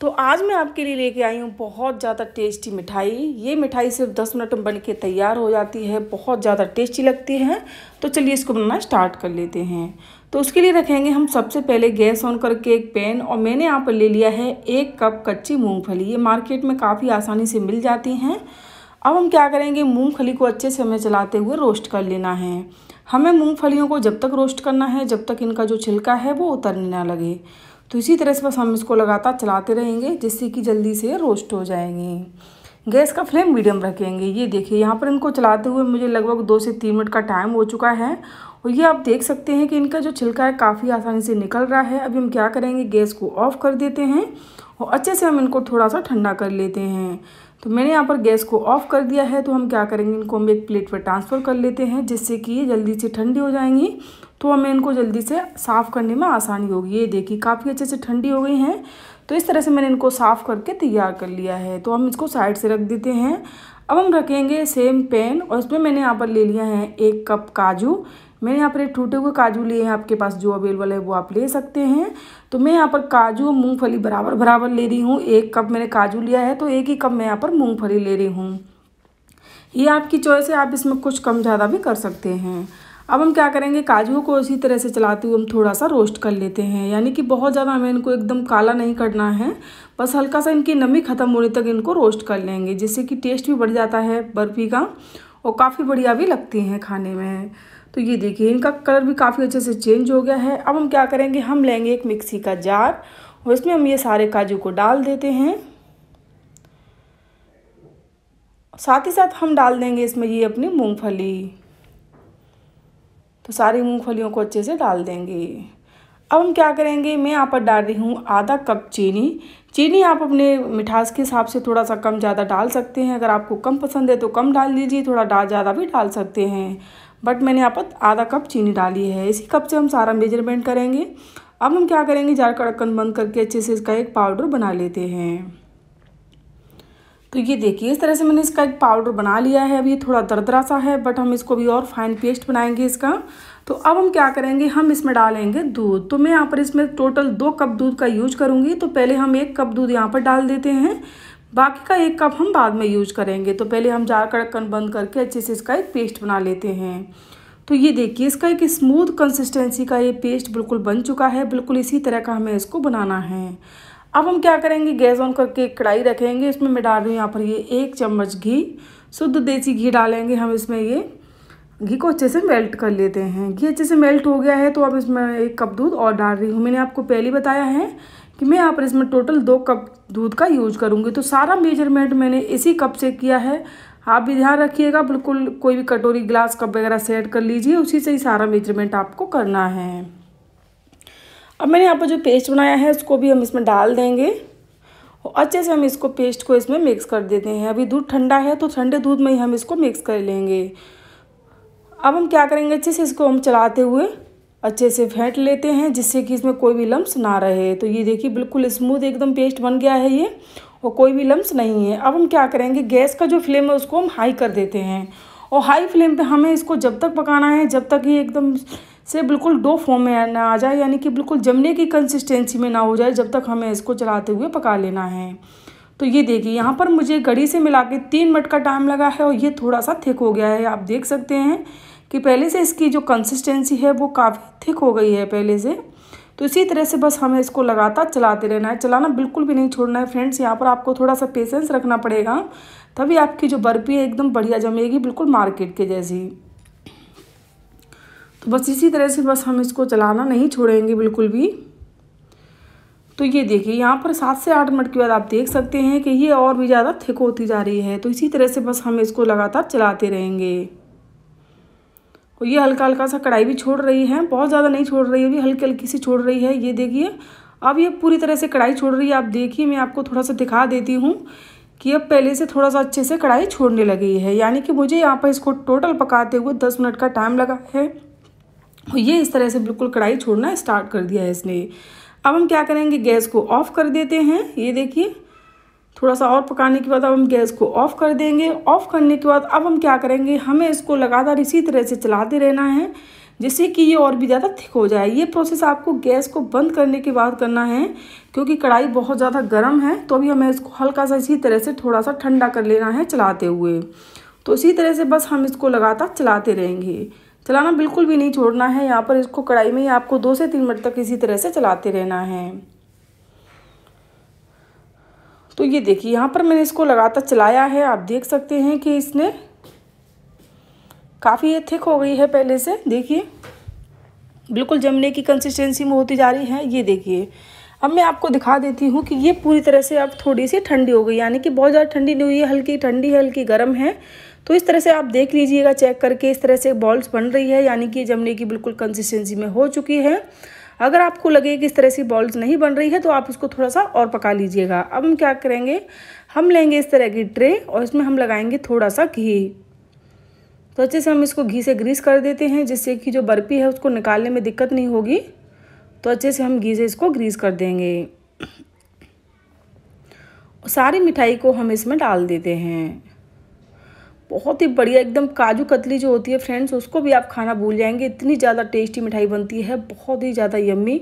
तो आज मैं आपके लिए लेके आई हूँ बहुत ज़्यादा टेस्टी मिठाई ये मिठाई सिर्फ दस मिनट में बन के तैयार हो जाती है बहुत ज़्यादा टेस्टी लगती है तो चलिए इसको बनाना स्टार्ट कर लेते हैं तो उसके लिए रखेंगे हम सबसे पहले गैस ऑन करके एक पैन और मैंने यहाँ पर ले लिया है एक कप कच्ची मूँगफली ये मार्केट में काफ़ी आसानी से मिल जाती हैं अब हम क्या करेंगे मूँगफली को अच्छे से हमें चलाते हुए रोस्ट कर लेना है हमें मूँगफलियों को जब तक रोस्ट करना है जब तक इनका जो छिलका है वो उतरने ना लगे तो इसी तरह से बस हम इसको लगातार चलाते रहेंगे जिससे कि जल्दी से रोस्ट हो जाएंगे गैस का फ्लेम मीडियम रखेंगे ये देखिए यहाँ पर इनको चलाते हुए मुझे लगभग दो से तीन मिनट का टाइम हो चुका है और ये आप देख सकते हैं कि इनका जो छिलका है काफ़ी आसानी से निकल रहा है अभी हम क्या करेंगे गैस को ऑफ़ कर देते हैं और अच्छे से हम इनको थोड़ा सा ठंडा कर लेते हैं तो मैंने यहाँ पर गैस को ऑफ़ कर दिया है तो हम क्या करेंगे इनको हम एक प्लेट पर ट्रांसफ़र कर लेते हैं जिससे कि ये जल्दी से ठंडी हो जाएंगी तो हमें इनको जल्दी से साफ़ करने में आसानी होगी ये देखिए काफ़ी अच्छे से ठंडी हो गई हैं तो इस तरह से मैंने इनको साफ़ करके तैयार कर लिया है तो हम इसको साइड से रख देते हैं अब हम रखेंगे सेम पैन और इसमें मैंने यहाँ पर ले लिया है एक कप काजू मैंने यहाँ पर एक टूटे हुए काजू लिए हैं आपके पास जो अवेलेबल है वो आप ले सकते हैं तो मैं यहाँ पर काजू और मूँगफली बराबर बराबर ले रही हूँ एक कप मैंने काजू लिया है तो एक ही कप मैं यहाँ पर मूँगफली ले रही हूँ ये आपकी चॉइस है आप इसमें कुछ कम ज़्यादा भी कर सकते हैं अब हम क्या करेंगे काजू को इसी तरह से चलाते हुए हम थोड़ा सा रोस्ट कर लेते हैं यानी कि बहुत ज़्यादा हमें इनको एकदम काला नहीं करना है बस हल्का सा इनकी नमी ख़त्म होने तक इनको रोस्ट कर लेंगे जिससे कि टेस्ट भी बढ़ जाता है बर्फ़ी का और काफ़ी बढ़िया भी लगती हैं खाने में तो ये देखिए इनका कलर भी काफ़ी अच्छे से चेंज हो गया है अब हम क्या करेंगे हम लेंगे एक मिक्सी का जार और इसमें हम ये सारे काजू को डाल देते हैं साथ ही साथ हम डाल देंगे इसमें ये अपनी मूंगफली तो सारी मूंगफलियों को अच्छे से डाल देंगे अब हम क्या करेंगे मैं यहाँ पर डाल रही हूँ आधा कप चीनी चीनी आप अपने मिठास के हिसाब से थोड़ा सा कम ज़्यादा डाल सकते हैं अगर आपको कम पसंद है तो कम डाल दीजिए थोड़ा डाल ज़्यादा भी डाल सकते हैं बट मैंने यहाँ पर आधा कप चीनी डाली है इसी कप से हम सारा मेजरमेंट करेंगे अब हम क्या करेंगे जार का ढक्कन बंद करके अच्छे से इसका एक पाउडर बना लेते हैं तो ये देखिए इस तरह से मैंने इसका एक पाउडर बना लिया है अब ये थोड़ा दरदरा सा है बट हम इसको भी और फाइन पेस्ट बनाएंगे इसका तो अब हम क्या करेंगे हम इसमें डालेंगे दूध तो मैं यहाँ पर इसमें टोटल दो कप दूध का यूज करूँगी तो पहले हम एक कप दूध यहाँ पर डाल देते हैं बाकी का एक कप हम बाद में यूज करेंगे तो पहले हम जार का ढक्कन बंद करके अच्छे से इसका एक पेस्ट बना लेते हैं तो ये देखिए इसका एक स्मूथ कंसिस्टेंसी का ये पेस्ट बिल्कुल बन चुका है बिल्कुल इसी तरह का हमें इसको बनाना है अब हम क्या करेंगे गैस ऑन करके कढ़ाई रखेंगे इसमें मैं डाल रही हूँ यहाँ पर ये एक चम्मच घी शुद्ध देसी घी डालेंगे हम इसमें ये घी को अच्छे से मेल्ट कर लेते हैं घी अच्छे से मेल्ट हो गया है तो अब इसमें एक कप दूध और डाल रही हूँ मैंने आपको पहले बताया है कि मैं यहाँ पर इसमें टोटल दो कप दूध का यूज करूँगी तो सारा मेजरमेंट मैंने इसी कप से किया है आप भी ध्यान रखिएगा बिल्कुल कोई भी कटोरी ग्लास कप वगैरह सेट कर लीजिए उसी से ही सारा मेजरमेंट आपको करना है अब मैंने यहाँ पर जो पेस्ट बनाया है उसको भी हम इसमें डाल देंगे और अच्छे से हम इसको पेस्ट को इसमें मिक्स कर देते हैं अभी दूध ठंडा है तो ठंडे दूध में ही हम इसको मिक्स कर लेंगे अब हम क्या करेंगे अच्छे से इसको हम चलाते हुए अच्छे से फेंट लेते हैं जिससे कि इसमें कोई भी लम्स ना रहे तो ये देखिए बिल्कुल स्मूथ एकदम पेस्ट बन गया है ये और कोई भी लम्स नहीं है अब हम क्या करेंगे गैस का जो फ्लेम है उसको हम हाई कर देते हैं और हाई फ्लेम पे हमें इसको जब तक पकाना है जब तक ये एकदम से बिल्कुल डो फॉर्म में ना आ जाए यानी कि बिल्कुल जमने की कंसिस्टेंसी में ना हो जाए जब तक हमें इसको चलाते हुए पका लेना है तो ये देखिए यहाँ पर मुझे घड़ी से मिला के तीन मिनट का टाइम लगा है और ये थोड़ा सा थिक हो गया है आप देख सकते हैं कि पहले से इसकी जो कंसिस्टेंसी है वो काफ़ी थिक हो गई है पहले से तो इसी तरह से बस हमें इसको लगातार चलाते रहना है चलाना बिल्कुल भी नहीं छोड़ना है फ्रेंड्स यहाँ पर आपको थोड़ा सा पेशेंस रखना पड़ेगा तभी आपकी जो बर्फ़ी है एकदम बढ़िया जमेगी बिल्कुल मार्केट के जैसी तो बस इसी तरह से बस हम इसको चलाना नहीं छोड़ेंगे बिल्कुल भी तो ये देखिए यहाँ पर सात से आठ मिनट के बाद आप देख सकते हैं कि ये और भी ज़्यादा थिक होती जा रही है तो इसी तरह से बस हम इसको लगातार चलाते रहेंगे और ये हल्का हल्का सा कढ़ाई भी छोड़ रही है बहुत ज़्यादा नहीं छोड़ रही है अभी हल्की हल्की सी छोड़ रही है ये देखिए अब ये पूरी तरह से कढ़ाई छोड़ रही है आप देखिए मैं आपको थोड़ा सा दिखा देती हूँ कि अब पहले से थोड़ा सा अच्छे से कढ़ाई छोड़ने लगी है यानी कि मुझे यहाँ पर इसको टोटल पकाते हुए दस मिनट का टाइम लगा है और ये इस तरह से बिल्कुल कढ़ाई छोड़ना स्टार्ट कर दिया है इसने अब हम क्या करेंगे गैस को ऑफ़ कर देते हैं ये देखिए थोड़ा सा और पकाने के बाद अब हम गैस को ऑफ़ कर देंगे ऑफ़ करने के बाद अब हम क्या करेंगे हमें इसको लगातार इसी तरह से चलाते रहना है जिससे कि ये और भी ज़्यादा थिक हो जाए ये प्रोसेस आपको गैस को बंद करने के बाद करना है क्योंकि कढ़ाई बहुत ज़्यादा गर्म है तो अभी हमें इसको हल्का सा इसी तरह से थोड़ा सा ठंडा कर लेना है चलाते हुए तो इसी तरह से बस हम इसको लगातार चलाते रहेंगे चलाना बिल्कुल भी नहीं छोड़ना है यहाँ पर इसको कढ़ाई में ही आपको दो से तीन मिनट तक इसी तरह से चलाते रहना है तो ये देखिए यहाँ पर मैंने इसको लगातार चलाया है आप देख सकते हैं कि इसने काफ़ी ये थिक हो गई है पहले से देखिए बिल्कुल जमने की कंसिस्टेंसी में होती जा रही है ये देखिए अब मैं आपको दिखा देती हूँ कि ये पूरी तरह से अब थोड़ी सी ठंडी हो गई यानी कि बहुत ज़्यादा ठंडी नहीं हुई है हल्की ठंडी है हल्की गर्म है तो इस तरह से आप देख लीजिएगा चेक करके इस तरह से बॉल्स बन रही है यानी कि जमने की बिल्कुल कंसिस्टेंसी में हो चुकी है अगर आपको लगे कि इस तरह से बॉल्स नहीं बन रही है तो आप इसको थोड़ा सा और पका लीजिएगा अब हम क्या करेंगे हम लेंगे इस तरह की ट्रे और इसमें हम लगाएंगे थोड़ा सा घी तो अच्छे से हम इसको घी से ग्रीस कर देते हैं जिससे कि जो बर्फ़ी है उसको निकालने में दिक्कत नहीं होगी तो अच्छे से हम घी से इसको ग्रीस कर देंगे सारी मिठाई को हम इसमें डाल देते हैं बहुत ही बढ़िया एकदम काजू कतली जो होती है फ्रेंड्स उसको भी आप खाना भूल जाएंगे इतनी ज़्यादा टेस्टी मिठाई बनती है बहुत ही ज़्यादा यम्मी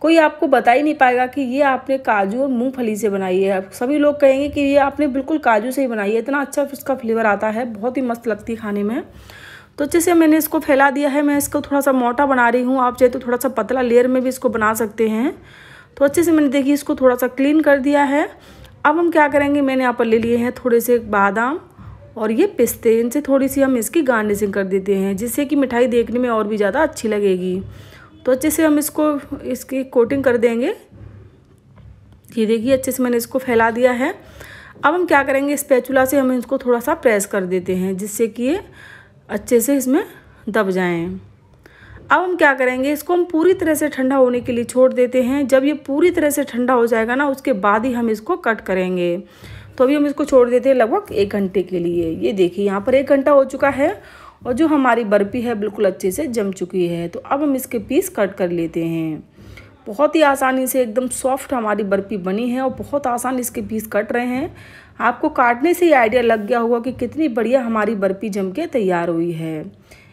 कोई आपको बता ही नहीं पाएगा कि ये आपने काजू और मूंगफली से बनाई है सभी लोग कहेंगे कि ये आपने बिल्कुल काजू से ही बनाई है इतना अच्छा इसका फ्लेवर आता है बहुत ही मस्त लगती है खाने में तो अच्छे से मैंने इसको फैला दिया है मैं इसको थोड़ा सा मोटा बना रही हूँ आप चाहे तो थोड़ा सा पतला लेयर में भी इसको बना सकते हैं तो अच्छे से मैंने देखिए इसको थोड़ा सा क्लीन कर दिया है अब हम क्या करेंगे मैंने यहाँ पर ले लिए हैं थोड़े से बादाम और ये पिस्ते इनसे थोड़ी सी हम इसकी गार्निशिंग कर देते हैं जिससे कि मिठाई देखने में और भी ज़्यादा अच्छी लगेगी तो अच्छे से हम इसको इसकी कोटिंग कर देंगे ये देखिए अच्छे से मैंने इसको फैला दिया है अब हम क्या करेंगे स्पैचुला से हम इसको थोड़ा सा प्रेस कर देते हैं जिससे कि ये अच्छे से इसमें दब जाएँ अब हम क्या करेंगे इसको हम पूरी तरह से ठंडा होने के लिए छोड़ देते हैं जब ये पूरी तरह से ठंडा हो जाएगा ना उसके बाद ही हम इसको कट करेंगे तो अभी हम इसको छोड़ देते हैं लगभग एक घंटे के लिए ये देखिए यहाँ पर एक घंटा हो चुका है और जो हमारी बर्फ़ी है बिल्कुल अच्छे से जम चुकी है तो अब हम इसके पीस कट कर लेते हैं बहुत ही आसानी से एकदम सॉफ्ट हमारी बर्फ़ी बनी है और बहुत आसान इसके पीस कट रहे हैं आपको काटने से ही आइडिया लग गया होगा कि कितनी बढ़िया हमारी बर्फ़ी जम के तैयार हुई है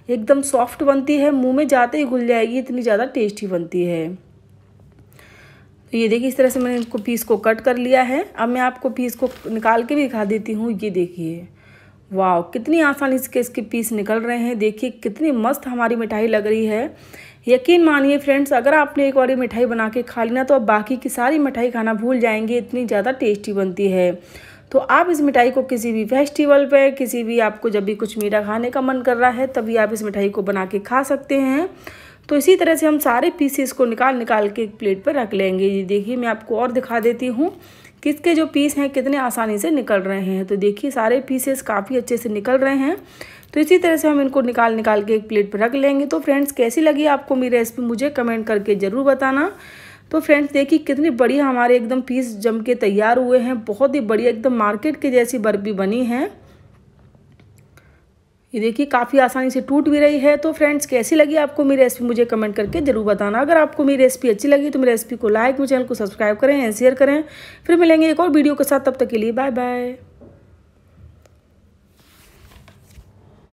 एकदम सॉफ्ट बनती है मुंह में जाते ही घुल जाएगी इतनी ज़्यादा टेस्टी बनती है तो ये देखिए इस तरह से मैंने इसको पीस को कट कर लिया है अब मैं आपको पीस को निकाल के भी दिखा देती हूँ ये देखिए वाह कितनी आसानी से इसके पीस निकल रहे हैं देखिए कितनी मस्त हमारी मिठाई लग रही है यकीन मानिए फ्रेंड्स अगर आपने एक बार मिठाई बना के खा ना तो आप बाकी की सारी मिठाई खाना भूल जाएंगे इतनी ज़्यादा टेस्टी बनती है तो आप इस मिठाई को किसी भी फेस्टिवल पे किसी भी आपको जब भी कुछ मीठा खाने का मन कर रहा है तभी आप इस मिठाई को बना के खा सकते हैं तो इसी तरह से हम सारे पीसेस को निकाल निकाल के एक प्लेट पर रख लेंगे ये देखिए मैं आपको और दिखा देती हूँ किसके जो पीस हैं कितने आसानी से निकल रहे हैं तो देखिए सारे पीसेस काफ़ी अच्छे से निकल रहे हैं तो इसी तरह से हम इनको निकाल निकाल के एक प्लेट पर रख लेंगे तो फ्रेंड्स कैसी लगी आपको मेरी रेसिपी मुझे कमेंट करके ज़रूर बताना तो फ्रेंड्स देखिए कितने बढ़िया हमारे एकदम पीस जम के तैयार हुए हैं बहुत ही बढ़िया एकदम मार्केट के जैसी बर्फ़ी बनी है ये देखिए काफ़ी आसानी से टूट भी रही है तो फ्रेंड्स कैसी लगी आपको मेरी रेसिपी मुझे कमेंट करके जरूर बताना अगर आपको मेरी रेसिपी अच्छी लगी तो मेरी रेसिपी को लाइक मेरे चैनल को सब्सक्राइब करें एंड शेयर करें फिर मिलेंगे एक और वीडियो के साथ तब तक के लिए बाय बाय